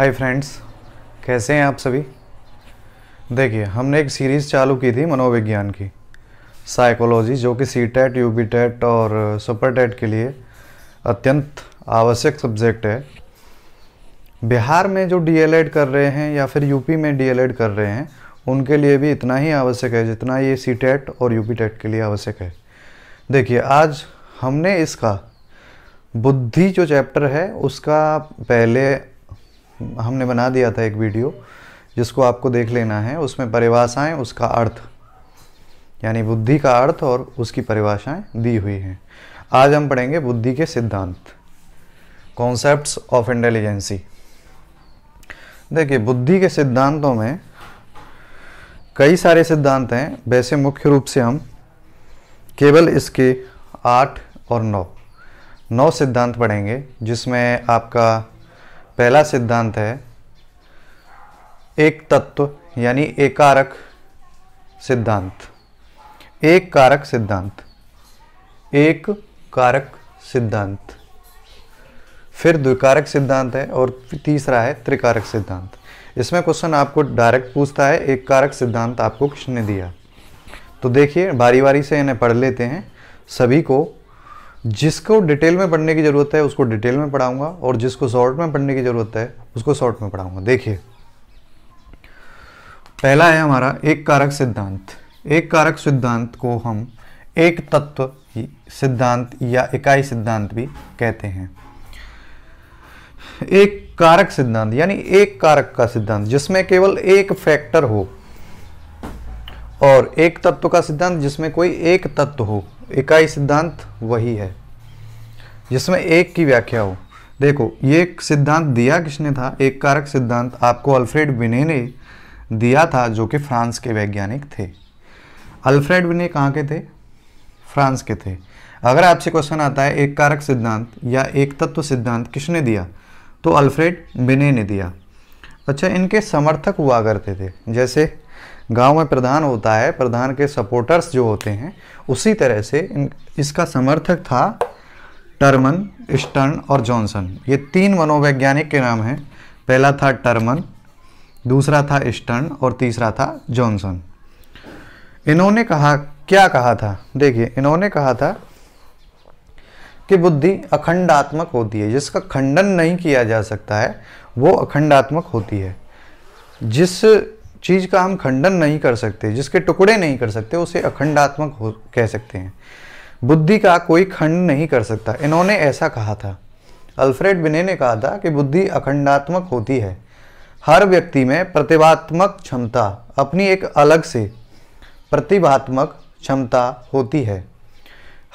hi friends कैसे हैं आप सभी देखिए हमने एक सीरीज़ चालू की थी मनोविज्ञान की साइकोलॉजी जो कि C TET U P TET और सुपर टेट e के लिए अत्यंत आवश्यक सब्जेक्ट है बिहार में जो डी e कर रहे हैं या फिर यूपी में डी e कर रहे हैं उनके लिए भी इतना ही आवश्यक है जितना ये सी टेट और यू टेट के लिए आवश्यक है देखिए आज हमने इसका बुद्धि जो चैप्टर है उसका पहले हमने बना दिया था एक वीडियो जिसको आपको देख लेना है उसमें परिभाषाएं उसका अर्थ यानी बुद्धि का अर्थ और उसकी परिभाषाएं दी हुई हैं आज हम पढ़ेंगे बुद्धि के सिद्धांत कॉन्सेप्ट ऑफ इंटेलिजेंसी देखिए बुद्धि के सिद्धांतों में कई सारे सिद्धांत हैं वैसे मुख्य रूप से हम केवल इसके आठ और नौ नौ सिद्धांत पढ़ेंगे जिसमें आपका पहला सिद्धांत है एक तत्व यानी एकारक सिद्धांत एक कारक सिद्धांत एक कारक सिद्धांत फिर द्विकारक सिद्धांत है और तीसरा है त्रिकारक सिद्धांत इसमें क्वेश्चन आपको डायरेक्ट पूछता है एक कारक सिद्धांत आपको किसने दिया तो देखिए बारी बारी से इन्हें पढ़ लेते हैं सभी को जिसको डिटेल में पढ़ने की ज़रूरत है उसको डिटेल में पढ़ाऊंगा और जिसको शॉर्ट में पढ़ने की ज़रूरत है उसको शॉर्ट में पढ़ाऊंगा देखिए पहला है हमारा एक कारक सिद्धांत एक कारक सिद्धांत को हम एक तत्व सिद्धांत या इकाई सिद्धांत भी कहते हैं एक कारक सिद्धांत यानी एक कारक का सिद्धांत जिसमें केवल एक फैक्टर हो और एक तत्व का सिद्धांत जिसमें कोई एक तत्व हो इकाई सिद्धांत वही है जिसमें एक की व्याख्या हो देखो ये सिद्धांत दिया किसने था एक कारक सिद्धांत आपको अल्फ्रेड बिने ने दिया था जो कि फ्रांस के वैज्ञानिक थे अल्फ्रेड विने कहाँ के थे फ्रांस के थे अगर आपसे क्वेश्चन आता है एक कारक सिद्धांत या एक तत्व सिद्धांत किसने दिया तो अल्फ्रेड बिने ने दिया अच्छा इनके समर्थक हुआ करते थे जैसे गांव में प्रधान होता है प्रधान के सपोर्टर्स जो होते हैं उसी तरह से इन, इसका समर्थक था टर्मन स्टर्न और जॉनसन ये तीन मनोवैज्ञानिक के नाम हैं पहला था टर्मन दूसरा था स्टर्न और तीसरा था जॉनसन इन्होंने कहा क्या कहा था देखिए इन्होंने कहा था कि बुद्धि अखंडात्मक होती है जिसका खंडन नहीं किया जा सकता है वो अखंडात्मक होती है जिस चीज़ का हम खंडन नहीं कर सकते जिसके टुकड़े नहीं कर सकते उसे अखंडात्मक हो कह सकते हैं बुद्धि का कोई खंड नहीं कर सकता इन्होंने ऐसा कहा था अल्फ्रेड बिने ने कहा था कि बुद्धि अखंडात्मक होती है हर व्यक्ति में प्रतिभात्मक क्षमता अपनी एक अलग से प्रतिभात्मक क्षमता होती है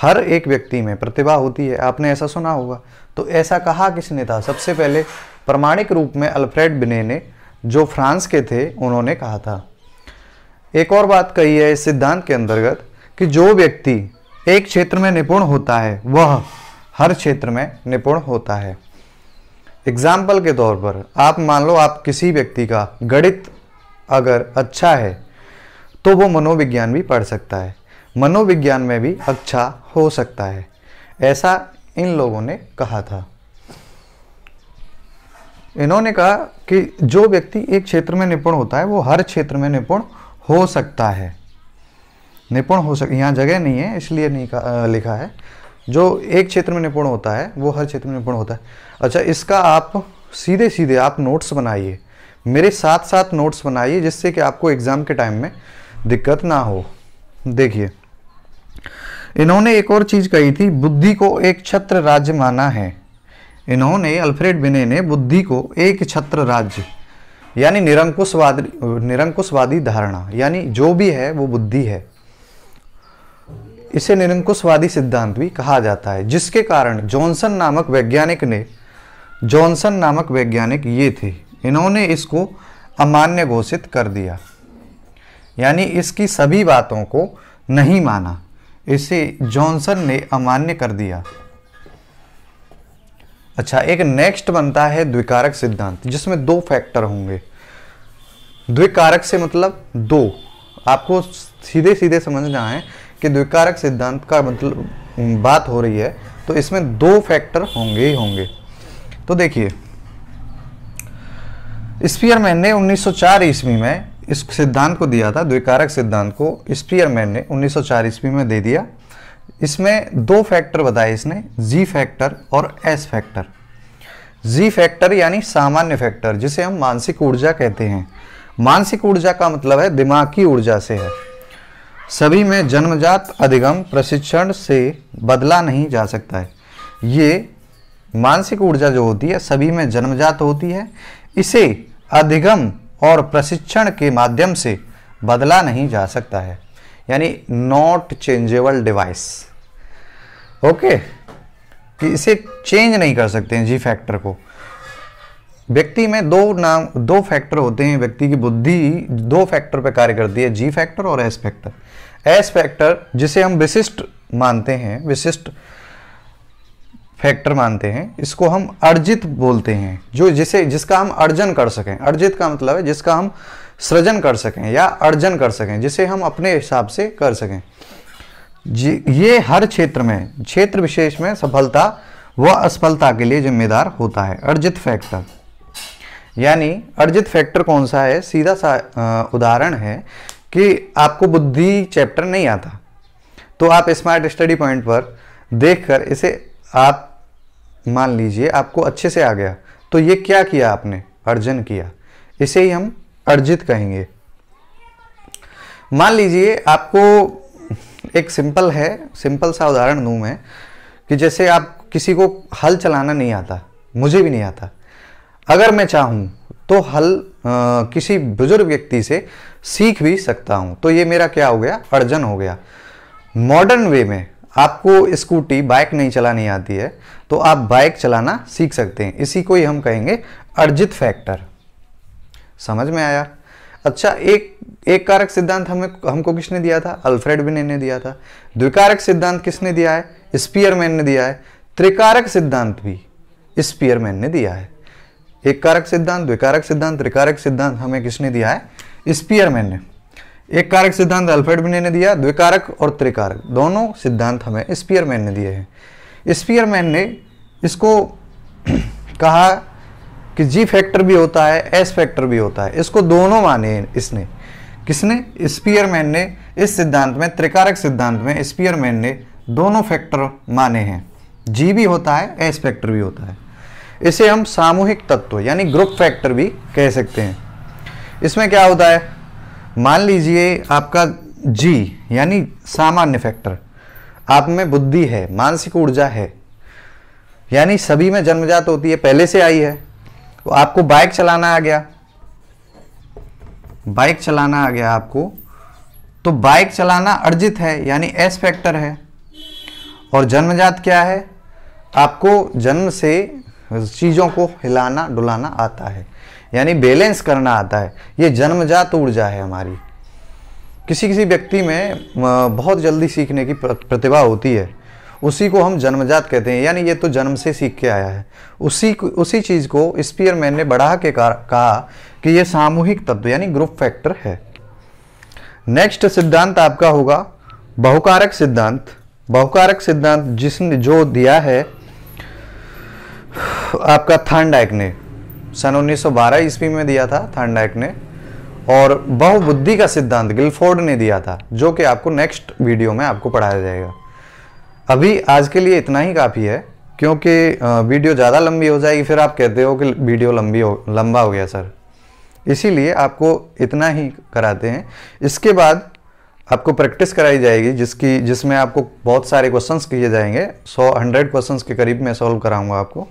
हर एक व्यक्ति में प्रतिभा होती है आपने ऐसा सुना होगा तो ऐसा कहा किसने था सबसे पहले प्रमाणिक रूप में अल्फ्रेड बिने ने जो फ्रांस के थे उन्होंने कहा था एक और बात कही है इस सिद्धांत के अंतर्गत कि जो व्यक्ति एक क्षेत्र में निपुण होता है वह हर क्षेत्र में निपुण होता है एग्जाम्पल के तौर पर आप मान लो आप किसी व्यक्ति का गणित अगर अच्छा है तो वो मनोविज्ञान भी पढ़ सकता है मनोविज्ञान में भी अच्छा हो सकता है ऐसा इन लोगों ने कहा था इन्होंने कहा कि जो व्यक्ति एक क्षेत्र में निपुण होता है वो हर क्षेत्र में निपुण हो सकता है निपुण हो सक यहाँ जगह नहीं है इसलिए नहीं आ, लिखा है जो एक क्षेत्र में निपुण होता है वो हर क्षेत्र में निपुण होता है अच्छा इसका आप सीधे सीधे आप नोट्स बनाइए मेरे साथ साथ नोट्स बनाइए जिससे कि आपको एग्ज़ाम के टाइम में दिक्कत ना हो देखिए इन्होंने एक और चीज़ कही थी बुद्धि को एक छत्र राज्य माना है इन्होंने अल्फ्रेड बिने ने बुद्धि को एक छत्र राज्य यानी निरंकुशवादी निरंकुशवादी धारणा यानी जो भी है वो बुद्धि है इसे निरंकुशवादी सिद्धांत भी कहा जाता है जिसके कारण जॉनसन नामक वैज्ञानिक ने जॉनसन नामक वैज्ञानिक ये थे इन्होंने इसको अमान्य घोषित कर दिया यानी इसकी सभी बातों को नहीं माना इसे जॉनसन ने अमान्य कर दिया अच्छा एक नेक्स्ट बनता है द्विकारक सिद्धांत जिसमें दो फैक्टर होंगे द्विकारक से मतलब दो आपको सीधे सीधे समझना है कि द्विकारक सिद्धांत का मतलब बात हो रही है तो इसमें दो फैक्टर होंगे ही होंगे तो देखिए स्पीयरमैन ने 1904 ईस्वी में इस सिद्धांत को दिया था द्विकारक सिद्धांत को स्पीयरमैन ने 1904 ईस्वी में दे दिया इसमें दो फैक्टर बताए इसने जी फैक्टर और एस फैक्टर जी फैक्टर यानी सामान्य फैक्टर जिसे हम मानसिक ऊर्जा कहते हैं मानसिक ऊर्जा का मतलब है दिमाग की ऊर्जा से है सभी में जन्मजात अधिगम प्रशिक्षण से बदला नहीं जा सकता है ये मानसिक ऊर्जा जो होती है सभी में जन्मजात होती है इसे अधिगम और प्रशिक्षण के माध्यम से बदला नहीं जा सकता है यानी नॉट चेंजेबल डिवाइस ओके कि इसे चेंज नहीं कर सकते हैं जी फैक्टर को व्यक्ति में दो नाम दो फैक्टर होते हैं व्यक्ति की बुद्धि दो फैक्टर पर कार्य करती है जी फैक्टर और एस फैक्टर एस फैक्टर जिसे हम विशिष्ट मानते हैं विशिष्ट फैक्टर मानते हैं इसको हम अर्जित बोलते हैं जो जिसे जिसका हम अर्जन कर सकें अर्जित का मतलब है जिसका हम सृजन कर सकें या अर्जन कर सकें जिसे हम अपने हिसाब से कर सकें ये हर क्षेत्र में क्षेत्र विशेष में सफलता व असफलता के लिए जिम्मेदार होता है अर्जित फैक्टर यानी अर्जित फैक्टर कौन सा है सीधा सा उदाहरण है कि आपको बुद्धि चैप्टर नहीं आता तो आप स्मार्ट स्टडी पॉइंट पर देखकर इसे आप मान लीजिए आपको अच्छे से आ गया तो ये क्या किया आपने अर्जन किया इसे ही हम अर्जित कहेंगे मान लीजिए आपको एक सिंपल है सिंपल सा उदाहरण दूँ मैं कि जैसे आप किसी को हल चलाना नहीं आता मुझे भी नहीं आता अगर मैं चाहूँ तो हल आ, किसी बुजुर्ग व्यक्ति से सीख भी सकता हूँ तो ये मेरा क्या हो गया अर्जन हो गया मॉडर्न वे में आपको स्कूटी बाइक नहीं चलानी आती है तो आप बाइक चलाना सीख सकते हैं इसी को ही हम कहेंगे अर्जित फैक्टर समझ में आया अच्छा एक एक कारक सिद्धांत हमें हमको किसने दिया था अल्फ्रेड बिने ने दिया था द्विकारक सिद्धांत किसने दिया है स्पीयरमैन ने दिया है त्रिकारक सिद्धांत भी स्पीयरमैन ने दिया है एक कारक सिद्धांत द्विकारक सिद्धांत त्रिकारक सिद्धांत हमें किसने दिया है स्पीयरमैन ने एक कारक सिद्धांत अल्फ्रेड बिने ने दिया द्विकारक और त्रिकारक दोनों सिद्धांत हमें स्पीयरमैन ने दिए हैं स्पीयरमैन ने इसको कहा कि जी फैक्टर भी होता है एस फैक्टर भी होता है इसको दोनों माने इसने किसने स्पीयरमैन ने इस सिद्धांत में त्रिकारक सिद्धांत में स्पीयरमैन ने दोनों फैक्टर माने हैं जी भी होता है एस फैक्टर भी होता है इसे हम सामूहिक तत्व यानी ग्रुप फैक्टर भी कह सकते हैं इसमें क्या होता है मान लीजिए आपका जी यानी सामान्य फैक्टर आप में बुद्धि है मानसिक ऊर्जा है यानी सभी में जन्मजात होती है पहले से आई है तो आपको बाइक चलाना आ गया बाइक चलाना आ गया आपको तो बाइक चलाना अर्जित है यानी एस फैक्टर है और जन्मजात क्या है आपको जन्म से चीज़ों को हिलाना डुलाना आता है यानी बैलेंस करना आता है ये जन्मजात ऊर्जा है हमारी किसी किसी व्यक्ति में बहुत जल्दी सीखने की प्रतिभा होती है उसी को हम जन्मजात कहते हैं यानी ये तो जन्म से सीख के आया है उसी उसी चीज़ को स्पीयरमैन ने बढ़ा के कहा कि ये सामूहिक तत्व यानी ग्रुप फैक्टर है नेक्स्ट सिद्धांत आपका होगा बहुकारक सिद्धांत बहुकारक सिद्धांत जिसने जो दिया है आपका थांडाइक ने सन 1912 ईस्वी में दिया था थांडाइक ने और बहुबुद्धि का सिद्धांत गिलफोर्ड ने दिया था जो कि आपको नेक्स्ट वीडियो में आपको पढ़ाया जाएगा अभी आज के लिए इतना ही काफ़ी है क्योंकि वीडियो ज़्यादा लंबी हो जाएगी फिर आप कहते हो कि वीडियो लंबी हो लंबा हो गया सर इसीलिए आपको इतना ही कराते हैं इसके बाद आपको प्रैक्टिस कराई जाएगी जिसकी जिसमें आपको बहुत सारे क्वेश्चंस किए जाएंगे सौ हंड्रेड क्वेश्चंस के करीब मैं सॉल्व कराऊंगा आपको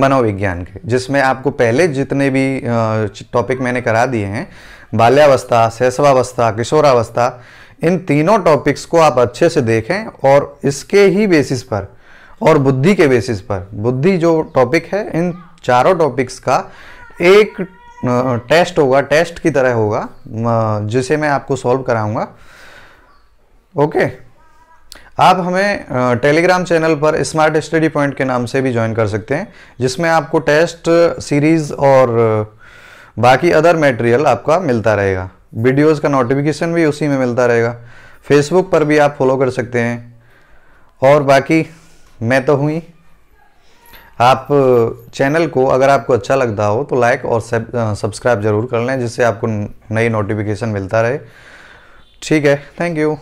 मनोविज्ञान के जिसमें आपको पहले जितने भी टॉपिक मैंने करा दिए हैं बाल्यावस्था शैशवावस्था किशोरावस्था इन तीनों टॉपिक्स को आप अच्छे से देखें और इसके ही बेसिस पर और बुद्धि के बेसिस पर बुद्धि जो टॉपिक है इन चारों टॉपिक्स का एक टेस्ट होगा टेस्ट की तरह होगा जिसे मैं आपको सॉल्व कराऊंगा ओके आप हमें टेलीग्राम चैनल पर स्मार्ट स्टडी पॉइंट के नाम से भी ज्वाइन कर सकते हैं जिसमें आपको टेस्ट सीरीज़ और बाकी अदर मटेरियल आपका मिलता रहेगा वीडियोस का नोटिफिकेशन भी उसी में मिलता रहेगा फेसबुक पर भी आप फॉलो कर सकते हैं और बाकी मैं तो हूँ ही आप चैनल को अगर आपको अच्छा लगता हो तो लाइक और सब्सक्राइब ज़रूर कर लें जिससे आपको नई नोटिफिकेशन मिलता रहे ठीक है थैंक यू